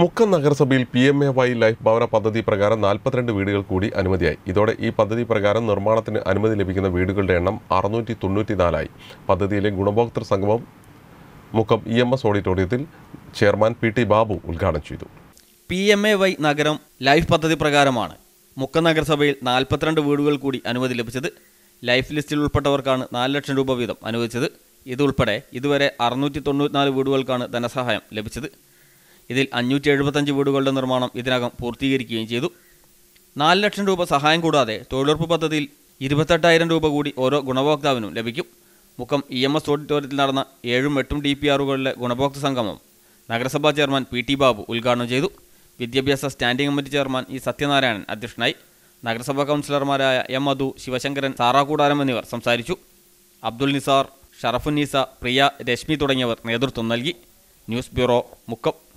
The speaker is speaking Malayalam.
മുക്കം നഗരസഭയിൽ P M A Y life ഭവന പദ്ധതി പ്രകാരം നാൽപ്പത്തിരണ്ട് വീടുകൾ കൂടി അനുമതിയായി ഇതോടെ ഈ പദ്ധതി പ്രകാരം നിർമ്മാണത്തിന് അനുമതി ലഭിക്കുന്ന വീടുകളുടെ എണ്ണം അറുന്നൂറ്റി തൊണ്ണൂറ്റിനാലായി പദ്ധതിയിലെ ഗുണഭോക്തൃ സംഗമം മുക്കം ഇ എം എസ് ഓഡിറ്റോറിയത്തിൽ ചെയർമാൻ പി ടി ബാബു ഉദ്ഘാടനം ചെയ്തു പി എം എ വൈ നഗരം ലൈഫ് പദ്ധതി പ്രകാരമാണ് മുക്കം നഗരസഭയിൽ നാൽപ്പത്തിരണ്ട് വീടുകൾ കൂടി അനുമതി ലഭിച്ചത് ലൈഫ് ലിസ്റ്റിൽ ഉൾപ്പെട്ടവർക്കാണ് നാല് ലക്ഷം രൂപ വീതം അനുവദിച്ചത് ഇതുൾപ്പെടെ ഇതുവരെ അറുന്നൂറ്റി തൊണ്ണൂറ്റിനാല് വീടുകൾക്കാണ് ധനസഹായം ലഭിച്ചത് ഇതിൽ അഞ്ഞൂറ്റി എഴുപത്തഞ്ച് വീടുകളുടെ നിർമ്മാണം ഇതിനകം പൂർത്തീകരിക്കുകയും ചെയ്തു നാല് ലക്ഷം രൂപ സഹായം കൂടാതെ തൊഴിലുറപ്പ് പദ്ധതിയിൽ ഇരുപത്തെട്ടായിരം രൂപ കൂടി ഓരോ ഗുണഭോക്താവിനും ലഭിക്കും മുഖം ഇ എം എസ് ഓഡിറ്റോറിയത്തിൽ നടന്ന ഏഴും എട്ടും ഡി പി ആറുകളിലെ ഗുണഭോക്തൃ സംഗമം നഗരസഭാ ചെയർമാൻ പി ടി ബാബു ഉദ്ഘാടനം ചെയ്തു വിദ്യാഭ്യാസ standing committee chairman E Sathyanarayanan അധ്യക്ഷനായി നഗരസഭാ കൗൺസിലർമാരായ എം മധു ശിവശങ്കരൻ സാറാകൂടാരം എന്നിവർ സംസാരിച്ചു അബ്ദുൽ നിസാർ ഷറഫുന്നീസ പ്രിയ രശ്മി തുടങ്ങിയവർ നേതൃത്വം നൽകി ന്യൂസ് ബ്യൂറോ മുക്കം